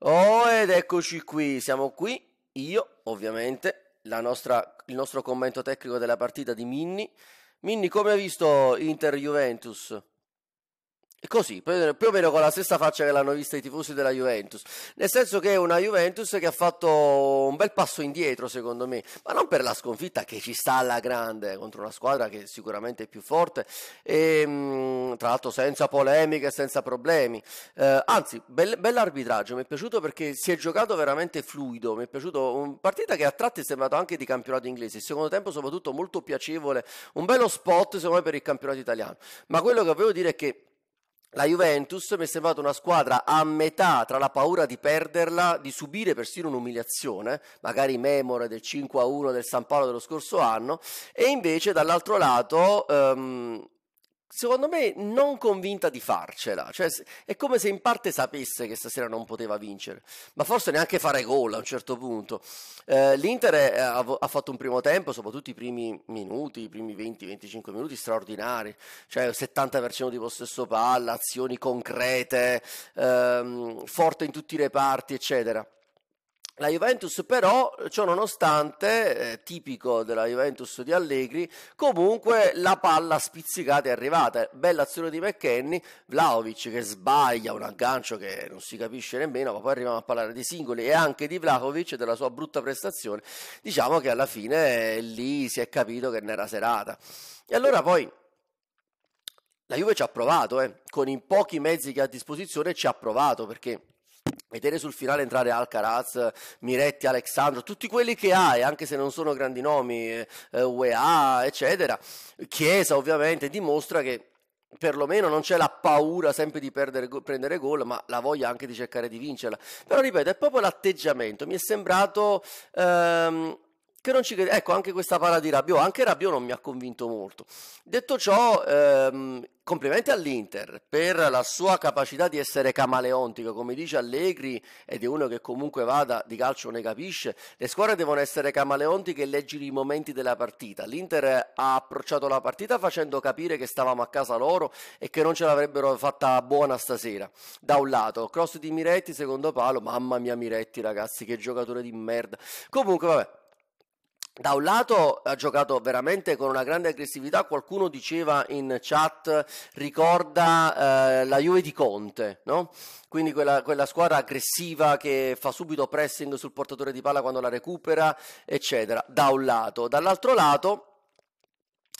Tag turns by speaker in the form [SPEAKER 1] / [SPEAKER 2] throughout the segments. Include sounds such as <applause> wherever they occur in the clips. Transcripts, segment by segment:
[SPEAKER 1] Oh, ed eccoci qui, siamo qui, io ovviamente, nostra, il nostro commento tecnico della partita di Minni. Minni, come hai visto Inter-Juventus? così, più o meno con la stessa faccia che l'hanno vista i tifosi della Juventus, nel senso che è una Juventus che ha fatto un bel passo indietro secondo me, ma non per la sconfitta che ci sta alla grande eh, contro una squadra che sicuramente è più forte, e, ehm, tra l'altro senza polemiche, senza problemi, eh, anzi bel, bell'arbitraggio, mi è piaciuto perché si è giocato veramente fluido, mi è piaciuto una partita che a tratti è sembrata anche di campionato inglese, il secondo tempo soprattutto molto piacevole, un bello spot secondo me per il campionato italiano, ma quello che volevo dire è che la Juventus mi è sembrata una squadra a metà tra la paura di perderla, di subire persino un'umiliazione, magari memore del 5-1 del San Paolo dello scorso anno, e invece dall'altro lato ehm, secondo me, non convinta di farcela. Cioè, è come se in parte sapesse che stasera non poteva vincere, ma forse neanche fare gol a un certo punto. Eh, L'Inter è, eh, ha, ha, fatto un primo tempo, soprattutto i primi minuti, i primi 20-25 minuti straordinari, cioè 70% di possesso palla, azioni concrete, ehm, forte in tutti i reparti, eccetera. La Juventus però, ciò nonostante, eh, tipico della Juventus di Allegri, comunque <laughs> la palla spizzicata è arrivata. Bella azione di McKenny, Vlaovic che sbaglia un aggancio che non si capisce nemmeno, ma poi arriviamo a parlare dei singoli e anche di Vlaovic e della sua brutta prestazione. Diciamo che alla fine eh, lì si è capito che n'era serata. E allora poi... La Juve ci ha provato, eh, con i pochi mezzi che ha a disposizione ci ha provato perché Vedere sul finale entrare Alcaraz, Miretti, Alexandro, tutti quelli che hai, anche se non sono grandi nomi, eh, eh UEA, eccetera, Chiesa ovviamente, dimostra che perlomeno non c'è la paura sempre di perdere, prendere gol, ma la voglia anche di cercare di vincerla. Però ripeto, è proprio l'atteggiamento, mi è sembrato... Ehm, che non ci crede. Ecco, anche questa para di Rabiot, anche Rabiot non mi ha convinto molto. Detto ciò, ehm, complimenti all'Inter per la sua capacità di essere camaleontico, come dice Allegri, ed è uno che comunque vada di calcio ne capisce, le squadre devono essere camaleontiche e leggere i momenti della partita. L'Inter ha approcciato la partita facendo capire che stavamo a casa loro e che non ce l'avrebbero fatta buona stasera. Da un lato, cross di Miretti, secondo palo, mamma mia Miretti ragazzi, che giocatore di merda. Comunque vabbè, da un lato ha giocato veramente con una grande aggressività, qualcuno diceva in chat ricorda eh, la Juve di Conte, no? quindi quella, quella, squadra aggressiva che fa subito pressing sul portatore di palla quando la recupera, eccetera, da un lato. Dall'altro lato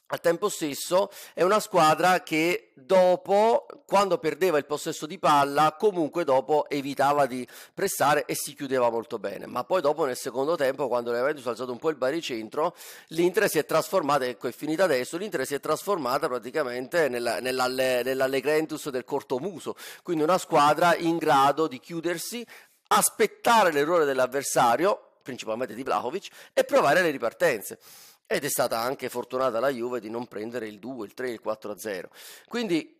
[SPEAKER 1] al tempo stesso è una squadra che dopo, quando perdeva il possesso di palla, comunque dopo evitava di pressare e si chiudeva molto bene. Ma poi dopo nel secondo tempo, quando la Juventus ha alzato un po' il baricentro, l'Inter si è trasformata, ecco è finita adesso, l'Inter si è trasformata praticamente nella, nell'alle, nell'allegrentus del cortomuso, quindi una squadra in grado di chiudersi, aspettare l'errore dell'avversario, principalmente di Vlahovic, e provare le ripartenze ed è stata anche fortunata la Juve di non prendere il 2, il 3, il 4 a 0. Quindi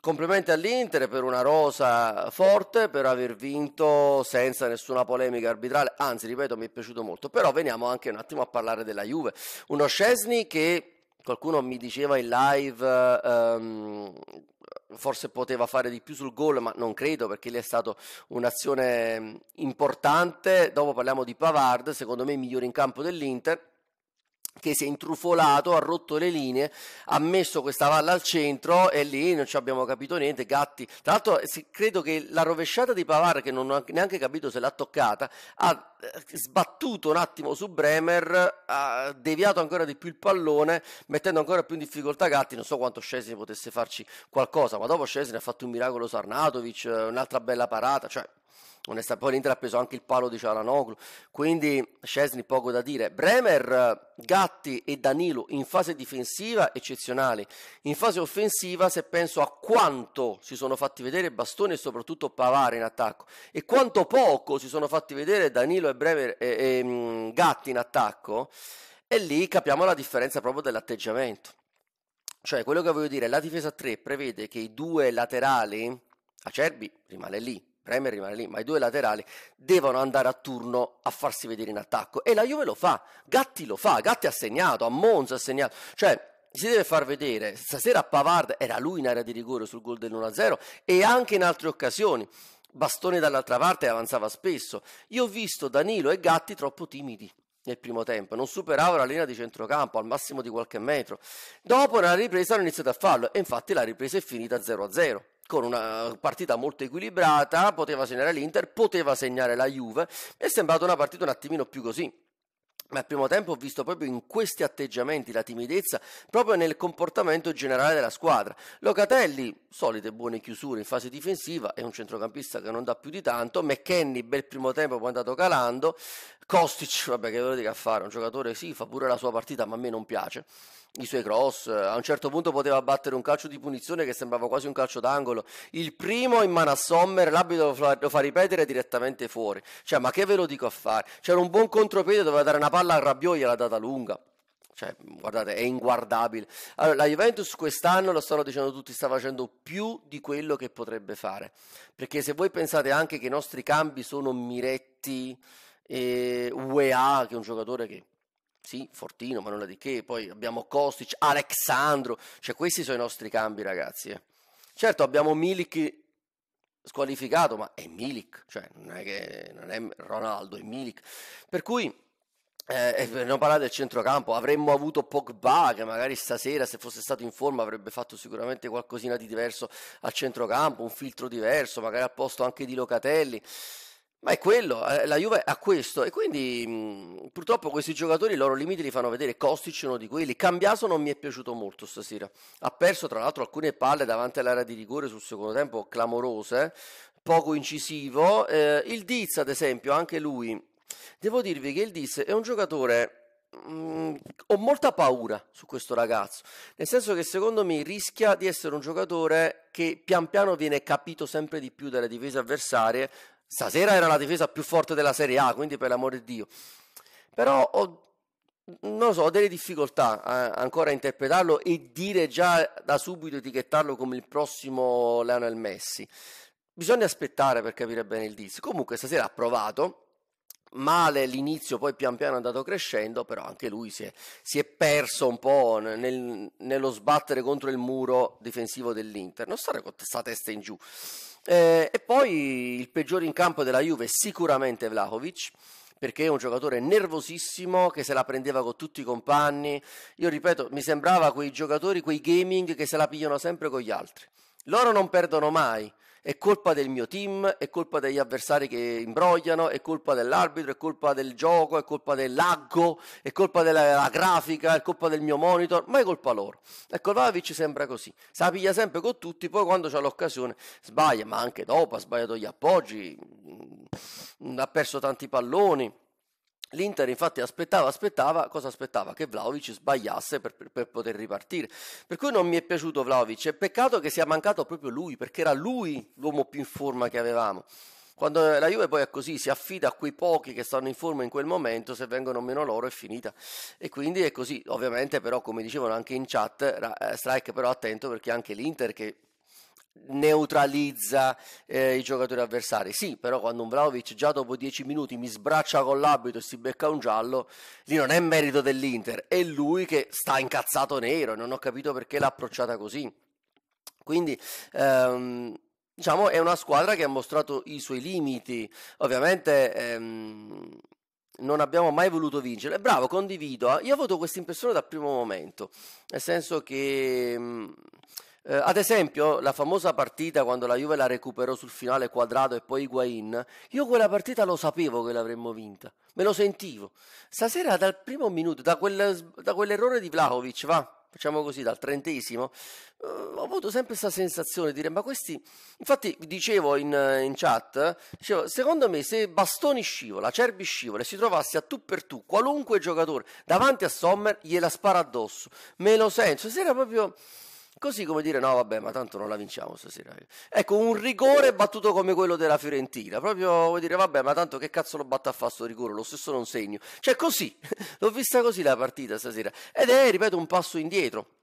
[SPEAKER 1] complimenti all'Inter per una rosa forte, per aver vinto senza nessuna polemica arbitrale, anzi ripeto mi è piaciuto molto, però veniamo anche un attimo a parlare della Juve, uno Scesni che qualcuno mi diceva in live um, forse poteva fare di più sul gol ma non credo perché lì è stata un'azione importante dopo parliamo di Pavard secondo me il migliore in campo dell'Inter che si è intrufolato, ha rotto le linee, ha messo questa palla al centro e lì non ci abbiamo capito niente. Gatti, tra l'altro, eh, credo che la rovesciata di Pavar, che non ho neanche capito se l'ha toccata, ha eh, sbattuto un attimo su Bremer, ha deviato ancora di più il pallone, mettendo ancora più in difficoltà Gatti. Non so quanto Scesni potesse farci qualcosa, ma dopo Scesni ha fatto un miracolo Sarnatovic, eh, un'altra bella parata, cioè onestamente poi l'Inter ha preso anche il palo di Cialanoglu quindi Scesni poco da dire Bremer, Gatti e Danilo in fase difensiva eccezionali in fase offensiva se penso a quanto si sono fatti vedere Bastone e soprattutto Pavare in attacco e quanto poco si sono fatti vedere Danilo e, Bremer, e, e mm, Gatti in attacco e lì capiamo la differenza proprio dell'atteggiamento cioè quello che voglio dire la difesa 3 prevede che i due laterali Acerbi rimane lì Premier rimane lì, ma i due laterali devono andare a turno a farsi vedere in attacco. E la Juve lo fa, Gatti lo fa, Gatti ha segnato, a Monza ha segnato, cioè si deve far vedere. Stasera Pavard era lui in area di rigore sul gol dell'1-0 e anche in altre occasioni. Bastone dall'altra parte avanzava spesso. Io ho visto Danilo e Gatti troppo timidi nel primo tempo, non superavano la linea di centrocampo al massimo di qualche metro. Dopo la ripresa hanno iniziato a farlo e infatti la ripresa è finita 0-0 con una partita molto equilibrata, poteva segnare l'Inter, poteva segnare la Juve, è sembrata una partita un attimino più così. Ma al primo tempo ho visto proprio in questi atteggiamenti la timidezza, proprio nel comportamento generale della squadra. Locatelli solite buone chiusure in fase difensiva è un centrocampista che non dà più di tanto McKenny bel primo tempo poi è andato calando Kostic vabbè che ve lo dico a fare un giocatore sì fa pure la sua partita ma a me non piace i suoi cross eh, a un certo punto poteva battere un calcio di punizione che sembrava quasi un calcio d'angolo il primo in mano a Sommer l'abito lo fa ripetere direttamente fuori cioè ma che ve lo dico a fare c'era un buon contropiede doveva dare una palla a Rabiot l'ha data lunga cioè, guardate, è inguardabile. Allora, la Juventus quest'anno, lo stanno dicendo tutti, sta facendo più di quello che potrebbe fare. Perché se voi pensate anche che i nostri cambi sono Miretti e UEA, che è un giocatore che sì, Fortino, ma nulla di che, poi abbiamo Kostic, Alexandro, cioè questi sono i nostri cambi ragazzi. Eh. Certo abbiamo Milik squalificato, ma è Milik, cioè non è, che, non è Ronaldo, è Milik. Per cui eh, per non parlare del centrocampo, avremmo avuto Pogba che magari stasera se fosse stato in forma avrebbe fatto sicuramente qualcosina di diverso al centrocampo, un filtro diverso, magari al posto anche di Locatelli. Ma è quello, eh, la Juve ha questo e quindi mh, mm, purtroppo questi giocatori i loro limiti li fanno vedere, Kostic uno di quelli, Cambiaso non mi è piaciuto molto stasera, ha perso tra l'altro alcune palle davanti all'area di rigore sul secondo tempo clamorose, poco incisivo, eh, il Diz ad esempio anche lui Devo dirvi che il Dis è un giocatore. Mh, mm, ho molta paura su questo ragazzo, nel senso che secondo me rischia di essere un giocatore che pian piano viene capito sempre di più dalle difese avversarie. Stasera era la difesa più forte della Serie A, quindi per l'amore di Dio. Però ho non lo so, ho delle difficoltà a, ancora a interpretarlo e dire già da subito etichettarlo come il prossimo Lionel Messi. Bisogna aspettare per capire bene il dis. Comunque stasera ha provato, male l'inizio, poi pian piano è andato crescendo, però anche lui si è, si è perso un po' nel, nello sbattere contro il muro difensivo dell'Inter. Non stare con questa testa in giù. Eh, e poi il peggiore in campo della Juve è sicuramente Vlahovic perché è un giocatore nervosissimo che se la prendeva con tutti i compagni. Io ripeto, mi sembrava quei giocatori, quei gaming che se la pigliano sempre con gli altri. Loro non perdono mai, è colpa del mio team, è colpa degli avversari che imbrogliano, è colpa dell'arbitro, è colpa del gioco, è colpa del laggo, è colpa della grafica, è colpa del mio monitor, ma è colpa loro. Ecco, Vlaovic sembra così, sa piglia sempre con tutti, poi quando c'ha l'occasione sbaglia, ma anche dopo ha sbagliato gli appoggi, mm, ha perso tanti palloni L'Inter infatti aspettava, aspettava, cosa aspettava? Che Vlaovic sbagliasse per, per, per, poter ripartire. Per cui non mi è piaciuto Vlaovic, è peccato che sia mancato proprio lui, perché era lui l'uomo più in forma che avevamo. Quando la Juve poi è così, si affida a quei pochi che stanno in forma in quel momento, se vengono meno loro è finita. E quindi è così. Ovviamente però, come dicevano anche in chat, eh, Strike però attento perché anche l'Inter che neutralizza eh, i giocatori avversari. Sì, però quando un Vlaovic già dopo 10 minuti mi sbraccia con l'abito e si becca un giallo, lì non è merito dell'Inter, è lui che sta incazzato nero e non ho capito perché l'ha approcciata così. Quindi ehm, diciamo è una squadra che ha mostrato i suoi limiti. Ovviamente ehm, non abbiamo mai voluto vincere. Bravo, condivido. Eh. Io ho avuto questa impressione dal primo momento, nel senso che mm, eh, ad esempio, la famosa partita quando la Juve la recuperò sul finale quadrato e poi Higuain, io quella partita lo sapevo che l'avremmo vinta, me lo sentivo. Stasera dal primo minuto, da, quel, da quell'errore di Vlahovic, va, facciamo così, dal trentesimo, eh, ho avuto sempre questa sensazione di dire, ma questi... Infatti dicevo in, in chat, dicevo, secondo me se Bastoni scivola, Cerbi scivola e si trovasse a tu per tu qualunque giocatore davanti a Sommer, gliela spara addosso. Me lo sento, stasera proprio Così come dire no vabbè ma tanto non la vinciamo stasera. Ecco un rigore battuto come quello della Fiorentina, proprio come dire vabbè ma tanto che cazzo lo batta a fa sto rigore, lo stesso non segno. Cioè così, <laughs> l'ho vista così la partita stasera ed è ripeto un passo indietro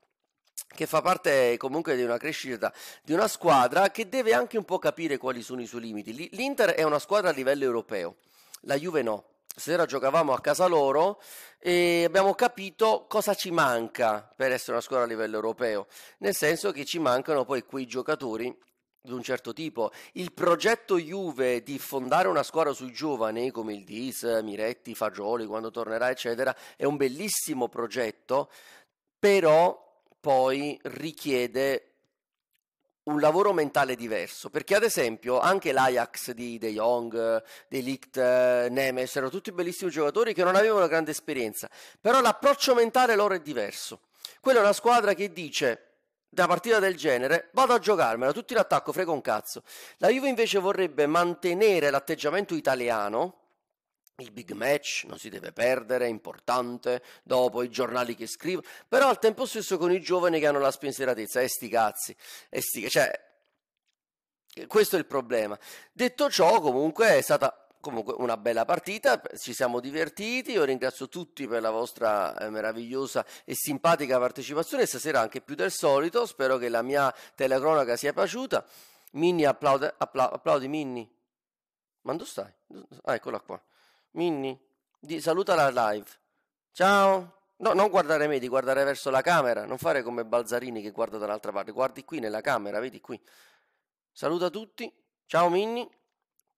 [SPEAKER 1] che fa parte comunque di una crescita di una squadra che deve anche un po' capire quali sono i suoi limiti. L'Inter è una squadra a livello europeo, la Juve no stasera giocavamo a casa loro e abbiamo capito cosa ci manca per essere una squadra a livello europeo, nel senso che ci mancano poi quei giocatori di un certo tipo. Il progetto Juve di fondare una squadra sui giovani come il Dis, Miretti, Fagioli quando tornerà, eccetera, è un bellissimo progetto, però poi richiede un lavoro mentale diverso, perché ad esempio anche l'Ajax di De Jong, De Ligt, Nemes, erano tutti bellissimi giocatori che non avevano grande esperienza, però l'approccio mentale loro è diverso. Quella è una squadra che dice da partita del genere, vado a giocarmela, tutti l'attacco, frega un cazzo. La Juve invece vorrebbe mantenere l'atteggiamento italiano, il big match non si deve perdere, è importante, dopo i giornali che scrivono, però al tempo stesso con i giovani che hanno la spensieratezza, e eh, sti cazzi, eh, sti, cioè, eh, questo è il problema. Detto ciò, comunque è stata comunque una bella partita, ci siamo divertiti, io ringrazio tutti per la vostra eh, meravigliosa e simpatica partecipazione, stasera anche più del solito, spero che la mia telecronaca sia piaciuta. Minni applaude, appla- applaudi Minni. Ma dove stai? Ah, eccola qua. Minni, di, saluta la live. Ciao. No, non guardare me, di guardare verso la camera, non fare come Balzarini che guarda dall'altra parte, guardi qui nella camera, vedi qui. Saluta tutti. Ciao Minni.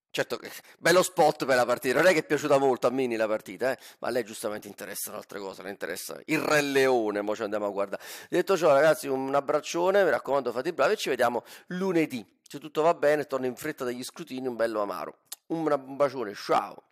[SPEAKER 1] Certo che <laughs> bello spot per la partita, non è che è piaciuta molto a Mini la partita, eh? ma a lei giustamente interessano altre cose, le interessa il Re Leone, mo ci andiamo a guardare. Detto ciò ragazzi, un abbraccione, mi raccomando fate i bravi e ci vediamo lunedì. Se tutto va bene, torno in fretta dagli scrutini, un bello amaro. Un bacione, ciao!